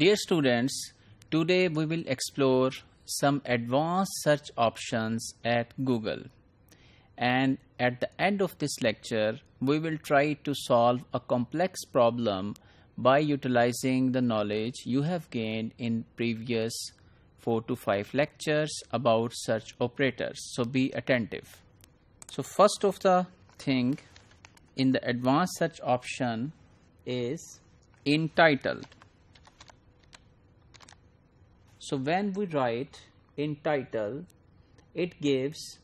Dear students, today we will explore some advanced search options at Google. And at the end of this lecture, we will try to solve a complex problem by utilizing the knowledge you have gained in previous 4 to 5 lectures about search operators. So be attentive. So first of the thing in the advanced search option is in title so when we write in title, it gives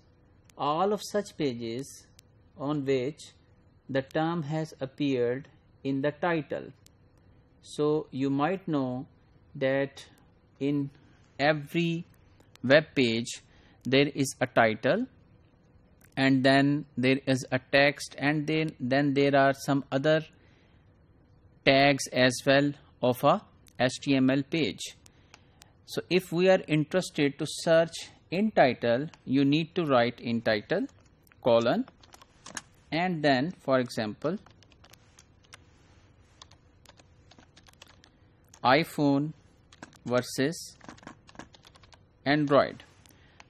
all of such pages on which the term has appeared in the title. So you might know that in every web page there is a title and then there is a text and then then there are some other tags as well of a HTML page. So if we are interested to search in title, you need to write in title colon and then for example iPhone versus Android.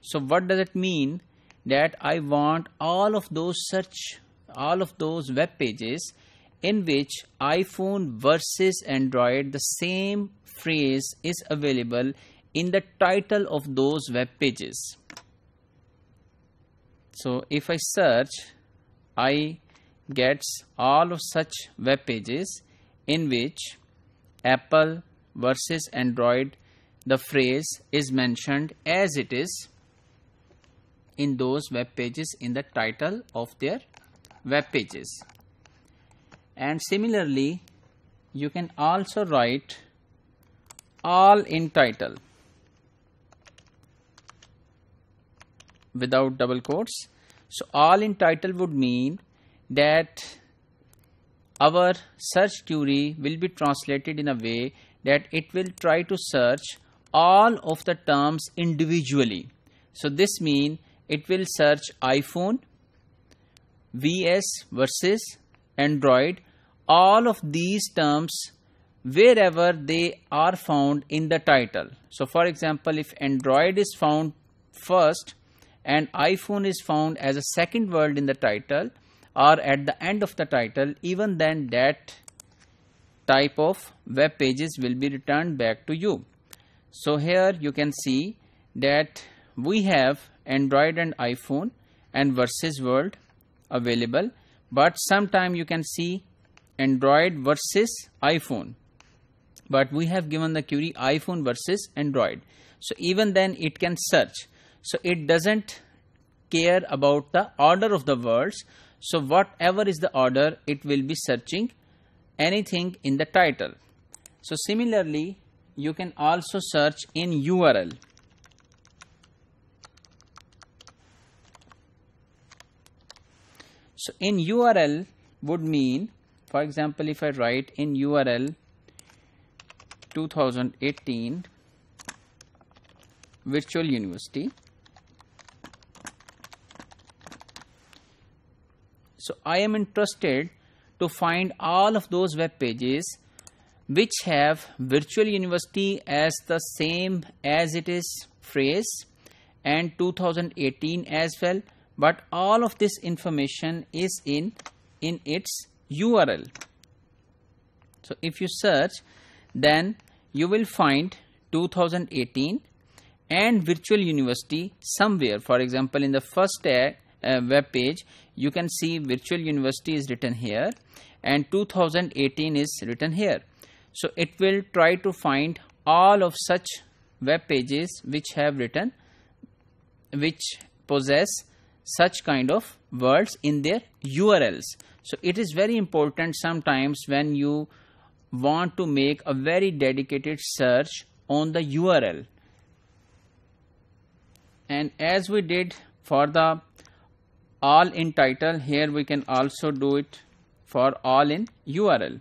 So what does it mean that I want all of those search all of those web pages in which iPhone versus Android the same phrase is available in the title of those web pages. So, if I search, I gets all of such web pages in which Apple versus Android the phrase is mentioned as it is in those web pages in the title of their web pages and similarly you can also write all in title without double quotes. So all in title would mean that our search query will be translated in a way that it will try to search all of the terms individually. So this means it will search iPhone, VS versus Android. All of these terms wherever they are found in the title. So for example, if Android is found first and iPhone is found as a second word in the title or at the end of the title, even then that type of web pages will be returned back to you. So here you can see that we have Android and iPhone and versus world available but sometime you can see Android versus iPhone but we have given the query iPhone versus Android. So even then it can search. So it doesn't care about the order of the words. So whatever is the order, it will be searching anything in the title. So similarly, you can also search in URL. So in URL would mean, for example, if I write in URL 2018 Virtual University. So I am interested to find all of those web pages which have virtual university as the same as it is phrase and 2018 as well but all of this information is in in its URL. So if you search then you will find 2018 and virtual university somewhere for example in the first uh, uh, web page you can see virtual university is written here and 2018 is written here so it will try to find all of such web pages which have written which possess such kind of words in their urls so it is very important sometimes when you want to make a very dedicated search on the URL. And as we did for the all in title, here we can also do it for all in URL.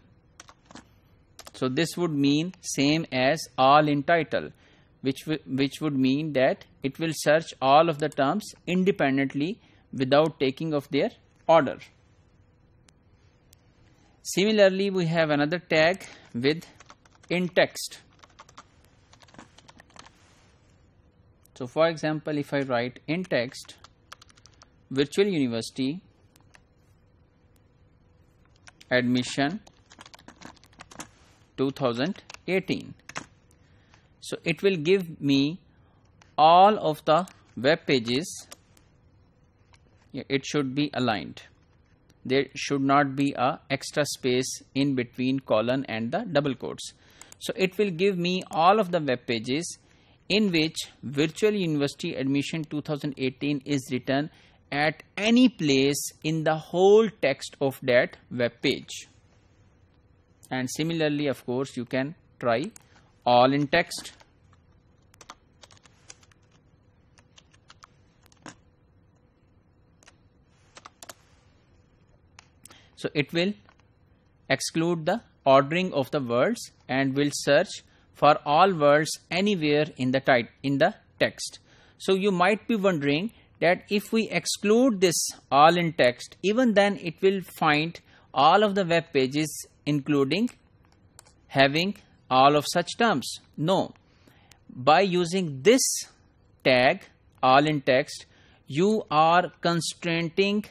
So this would mean same as all in title, which, which would mean that it will search all of the terms independently without taking of their order. Similarly, we have another tag with in text. So, for example, if I write in text virtual university admission 2018. So, it will give me all of the web pages, it should be aligned there should not be a extra space in between colon and the double quotes. So it will give me all of the web pages in which virtual university admission 2018 is written at any place in the whole text of that web page. And similarly, of course, you can try all in text So it will exclude the ordering of the words and will search for all words anywhere in the type in the text. So you might be wondering that if we exclude this all in text, even then it will find all of the web pages including having all of such terms. No, by using this tag all in text, you are constraining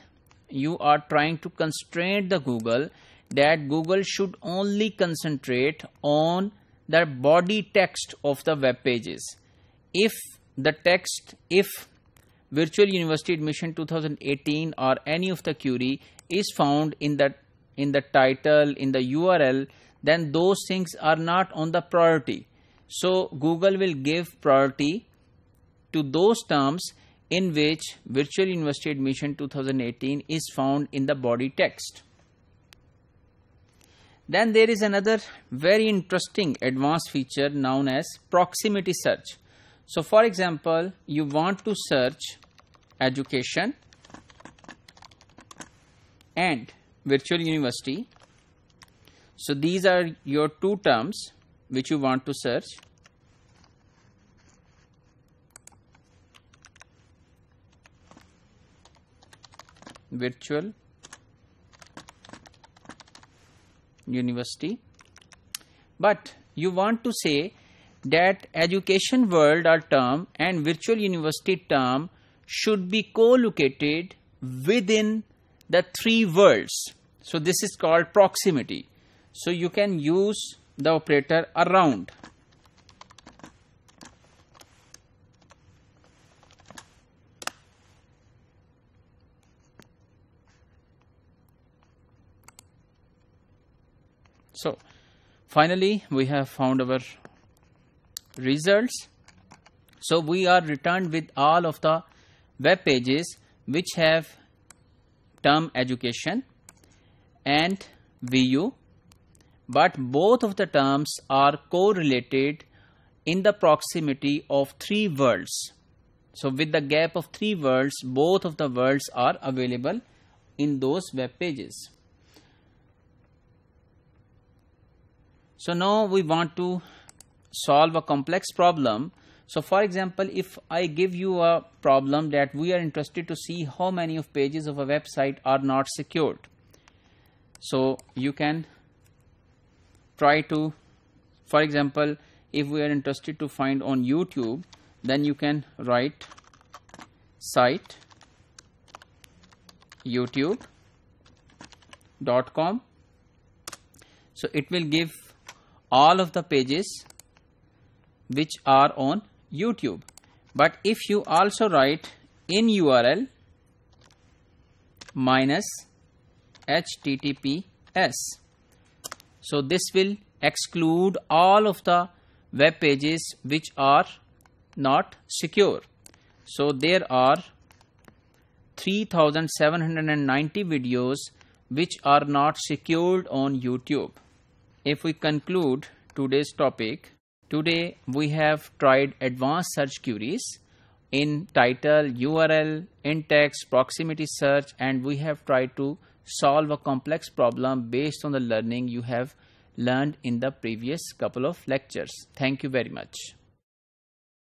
you are trying to constrain the Google that Google should only concentrate on the body text of the web pages. If the text, if virtual university admission 2018 or any of the query is found in the in the title in the url then those things are not on the priority so google will give priority to those terms in which Virtual University Admission 2018 is found in the body text. Then there is another very interesting advanced feature known as proximity search. So for example, you want to search education and virtual university. So these are your two terms which you want to search virtual university but you want to say that education world or term and virtual university term should be co-located within the three worlds. So this is called proximity. So you can use the operator around. so finally we have found our results so we are returned with all of the web pages which have term education and VU but both of the terms are correlated in the proximity of three worlds. So with the gap of three worlds both of the worlds are available in those web pages. So now we want to solve a complex problem. So for example, if I give you a problem that we are interested to see how many of pages of a website are not secured. So you can try to, for example, if we are interested to find on YouTube, then you can write site youtube.com. So it will give all of the pages which are on YouTube. But if you also write in URL minus HTTPS, so this will exclude all of the web pages which are not secure. So there are 3790 videos which are not secured on YouTube if we conclude today's topic, today we have tried advanced search queries in title, URL, in-text, proximity search and we have tried to solve a complex problem based on the learning you have learned in the previous couple of lectures. Thank you very much.